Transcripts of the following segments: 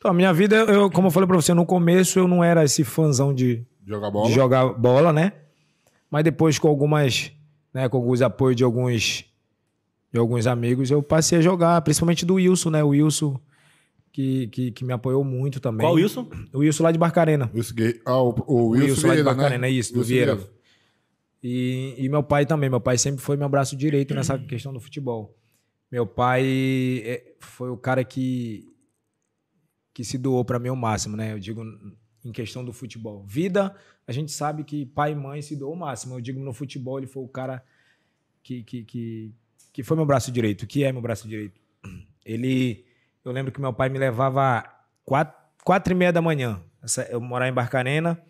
Então, a minha vida, eu, como eu falei pra você, no começo eu não era esse fãzão de jogar bola, de jogar bola né? Mas depois com algumas, né, com alguns apoios de alguns de alguns amigos, eu passei a jogar, principalmente do Wilson, né? O Wilson que, que, que me apoiou muito também. Qual o Wilson? O Wilson lá de Barcarena. Wilson Gay. Ah, o, o Wilson, o Wilson lá de Barcarena, né? isso, Wilson do Vieira. Vieira. E, e meu pai também. Meu pai sempre foi meu braço direito nessa questão do futebol. Meu pai é, foi o cara que que se doou para mim o máximo, né? Eu digo em questão do futebol. Vida, a gente sabe que pai e mãe se doou o máximo. Eu digo no futebol, ele foi o cara que, que, que, que foi meu braço direito, que é meu braço direito. Ele, eu lembro que meu pai me levava quatro, quatro e meia da manhã. eu morava em Barcarena,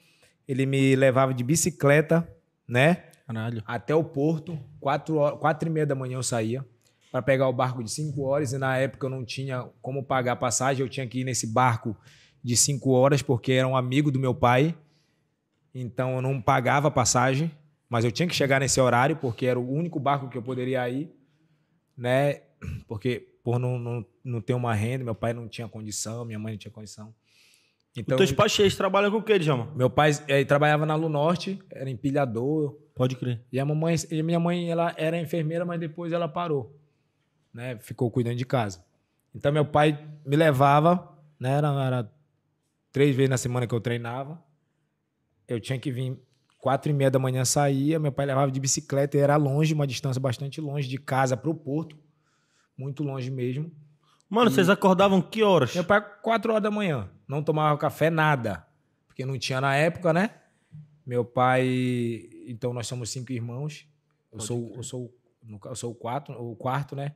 ele me levava de bicicleta, né? Caralho. Até o porto, quatro, quatro e meia da manhã eu saía para pegar o barco de 5 horas e na época eu não tinha como pagar a passagem, eu tinha que ir nesse barco de 5 horas porque era um amigo do meu pai. Então eu não pagava a passagem, mas eu tinha que chegar nesse horário porque era o único barco que eu poderia ir, né? Porque por não, não, não ter uma renda, meu pai não tinha condição, minha mãe não tinha condição. Então, os teus pais eles trabalham com o que, Djalma? Meu pai eh, trabalhava na Lunorte, era empilhador. Pode crer. E a mamãe, e minha mãe, ela era enfermeira, mas depois ela parou né, ficou cuidando de casa. Então meu pai me levava, né, era, era três vezes na semana que eu treinava. Eu tinha que vir quatro e meia da manhã saía, meu pai levava de bicicleta e era longe, uma distância bastante longe de casa para o porto, muito longe mesmo. Mano, e... vocês acordavam que horas? Meu pai quatro horas da manhã, não tomava café nada, porque não tinha na época, né? Meu pai, então nós somos cinco irmãos. Eu sou, eu sou, eu sou o quatro, o quarto, né?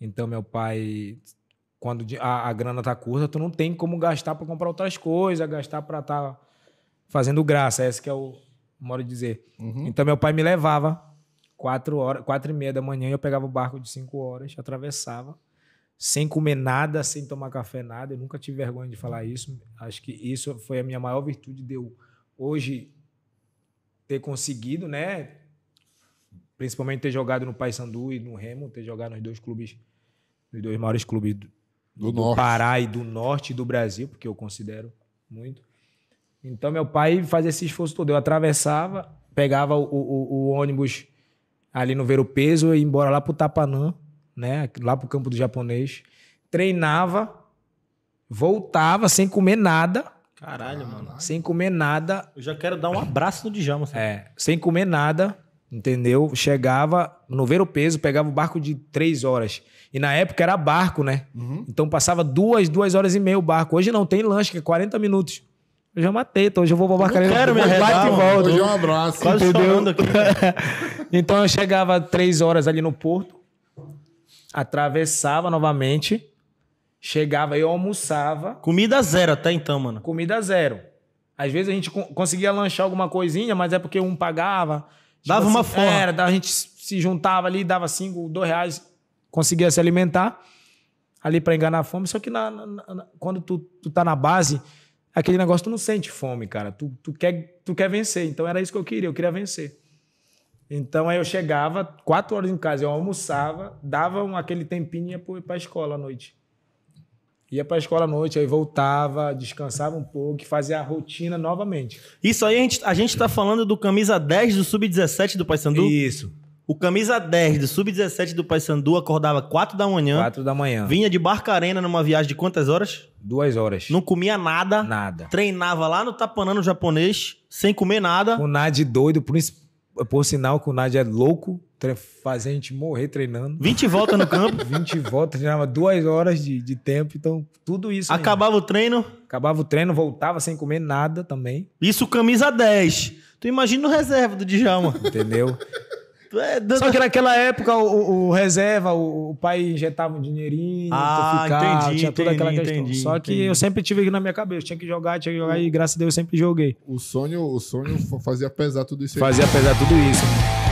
Então, meu pai, quando a, a grana tá curta, tu não tem como gastar para comprar outras coisas, gastar para estar tá fazendo graça. Esse que é o modo de dizer. Uhum. Então, meu pai me levava quatro horas, quatro e meia da manhã, eu pegava o barco de cinco horas, atravessava, sem comer nada, sem tomar café, nada. Eu nunca tive vergonha de falar isso. Acho que isso foi a minha maior virtude de eu hoje ter conseguido, né? Principalmente ter jogado no Paysandu e no Remo, ter jogado nos dois clubes, nos dois maiores clubes do, do, do Pará e do norte do Brasil, porque eu considero muito. Então, meu pai fazia esse esforço todo. Eu atravessava, pegava o, o, o ônibus ali no Vero Peso e ia embora lá pro Tapanã, né? Lá pro campo do japonês. Treinava, voltava sem comer nada. Caralho, mano. Sem comer nada. Eu já quero dar um abraço no Djama. É, sem comer nada entendeu? Chegava no Ver o Peso, pegava o barco de três horas. E na época era barco, né? Uhum. Então passava duas, duas horas e meia o barco. Hoje não, tem lanche que é 40 minutos. Eu é já matei, então hoje eu vou pra barcaria. Quero me arredar, e volta. Hoje é um abraço. Quase entendeu? Aqui, então eu chegava três horas ali no porto, atravessava novamente, chegava, eu almoçava. Comida zero até então, mano. Comida zero. Às vezes a gente conseguia lanchar alguma coisinha, mas é porque um pagava, Tipo dava assim, uma forma. Era, a gente se juntava ali, dava cinco, dois reais, conseguia se alimentar ali para enganar a fome. Só que na, na, na, quando tu, tu tá na base, aquele negócio tu não sente fome, cara. Tu, tu, quer, tu quer vencer. Então era isso que eu queria, eu queria vencer. Então aí eu chegava, quatro horas em casa, eu almoçava, dava um, aquele tempinho e ia para pra escola à noite ia para a escola à noite, aí voltava, descansava um pouco e fazia a rotina novamente. Isso aí a gente está falando do camisa 10 do sub-17 do Paysandu? Isso. O camisa 10 do sub-17 do Paysandu acordava 4 da manhã. 4 da manhã. Vinha de Barcarena numa viagem de quantas horas? Duas horas. Não comia nada. Nada. Treinava lá no Tapanã, no japonês, sem comer nada. O de doido, por sinal que o Nádia é louco, fazia a gente morrer treinando. 20 voltas no campo. 20 voltas, treinava duas horas de, de tempo, então tudo isso. Acabava mesmo. o treino? Acabava o treino, voltava sem comer nada também. Isso camisa 10. Tu imagina o reserva do Djalma. Entendeu? É, Só que naquela época o, o reserva, o, o, pai injetava um dinheirinho, ah, ficar, entendi, tinha toda aquela entendi, questão. Entendi, Só que eu sempre tive aqui na minha cabeça, tinha que jogar, tinha que jogar, e graças a Deus eu sempre joguei. O sonho, o sonho fazia pesar tudo isso aí. Fazia pesar tudo isso.